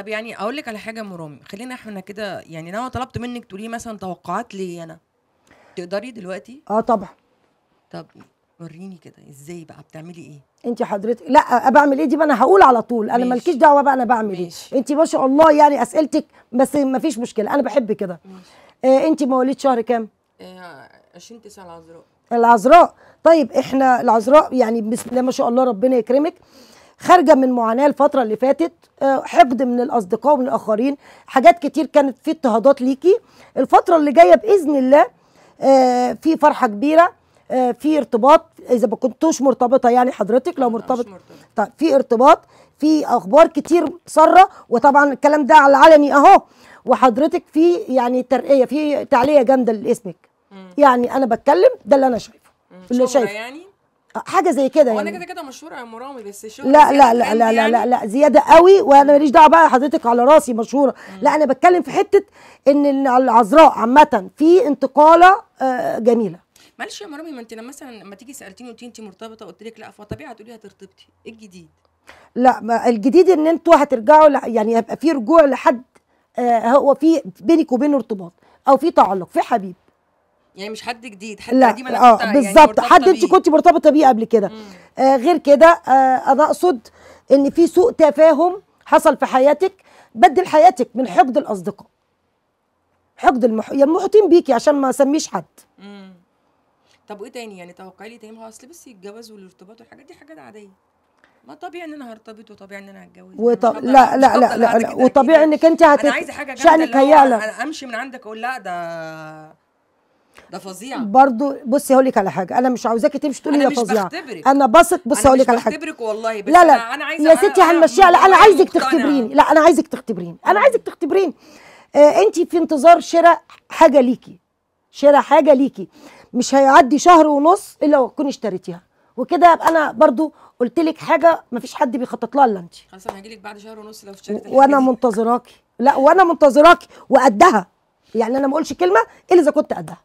طب يعني اقول لك على حاجه مرام خلينا احنا كده يعني لو طلبت منك تقولي مثلا توقعات لي انا تقدري دلوقتي اه طبعا طب وريني كده ازاي بقى بتعملي ايه انت حضرتك لا بعمل ايه دي ما انا هقول على طول انا مالكيش دعوه بقى انا بعمل ايه انت ما شاء الله يعني اسئلتك بس ما فيش مشكله انا بحب كده آه انت مواليد شهر كام آه 20 9 العذراء العذراء طيب احنا العذراء يعني بسم الله ما شاء الله ربنا يكرمك آه خارجه من معاناه الفتره اللي فاتت آه، حقد من الاصدقاء ومن الاخرين حاجات كتير كانت في اضطهادات ليكي الفتره اللي جايه باذن الله آه، في فرحه كبيره آه، في ارتباط اذا ما كنتوش مرتبطه يعني حضرتك لو مرتبط طيب في ارتباط في اخبار كتير ساره وطبعا الكلام ده على العلني اهو وحضرتك في يعني ترقيه في تعليه جامده لاسمك يعني انا بتكلم ده اللي انا شايفه اللي شايفه يعني حاجه زي كده يعني انا كده كده مشهوره يا مرامي بس شو لا لا لا لا, يعني لا لا لا زياده قوي وانا ماليش دعوه بقى حضرتك على راسي مشهوره لا انا بتكلم في حته ان العذراء عامه في انتقاله آه، جميله معلش يا مرامي ما انت لما مثلا لما تيجي سالتيني قلتي انت مرتبطه قلت لك لا فطبيعي هتقولي هترتبطي ايه الجديد لا ما الجديد ان انتوا هترجعوا يعني هيبقى في رجوع لحد آه هو في بينك وبينه ارتباط او في تعلق في حبيب يعني مش حد جديد حد لا قديم انا اه يعني بالظبط يعني حد انت كنت مرتبطه بيه قبل كده آه غير كده آه انا اقصد ان في سوء تفاهم حصل في حياتك بدل حياتك من حقد الاصدقاء حقد المح... يعني محيطين بيكي عشان ما اسميش حد مم. طب وايه تاني يعني توقعي لي تاني ما هو اصل بس الجواز والارتباط والحاجات دي حاجات عاديه ما طبيعي ان انا هرتبط وطبيعي ان انا هتجوز وط... لا لا لا لا, لا, لا وطبيعي انك انت هت انا عايزه حاجه جامده شانك هيعلى انا امشي من عندك اقول لا ده ده فظيع برضو بصي هقول لك على حاجه انا مش عاوزاكي تمشي تقولي ده فظيعه انا بثق بصي هقول لك على حاجه بختبرك والله بس لا لا انا عايزه يا ستي هنمشيها لا انا عايزك تختبريني لا انا عايزك تختبريني انا عايزك تختبريني آه انت في انتظار شراء حاجه ليكي شراء حاجه ليكي مش هيعدي شهر ونص الا تكوني اشتريتيها وكده يبقى انا برضو قلت لك حاجه ما فيش حد بيخطط لها الا انت خلاص انا هجي لك بعد شهر ونص لو اشتريتي وانا منتظراكي لا وانا منتظراكي وقدها يعني انا ما اقولش كلمه الا اذا كنت قدها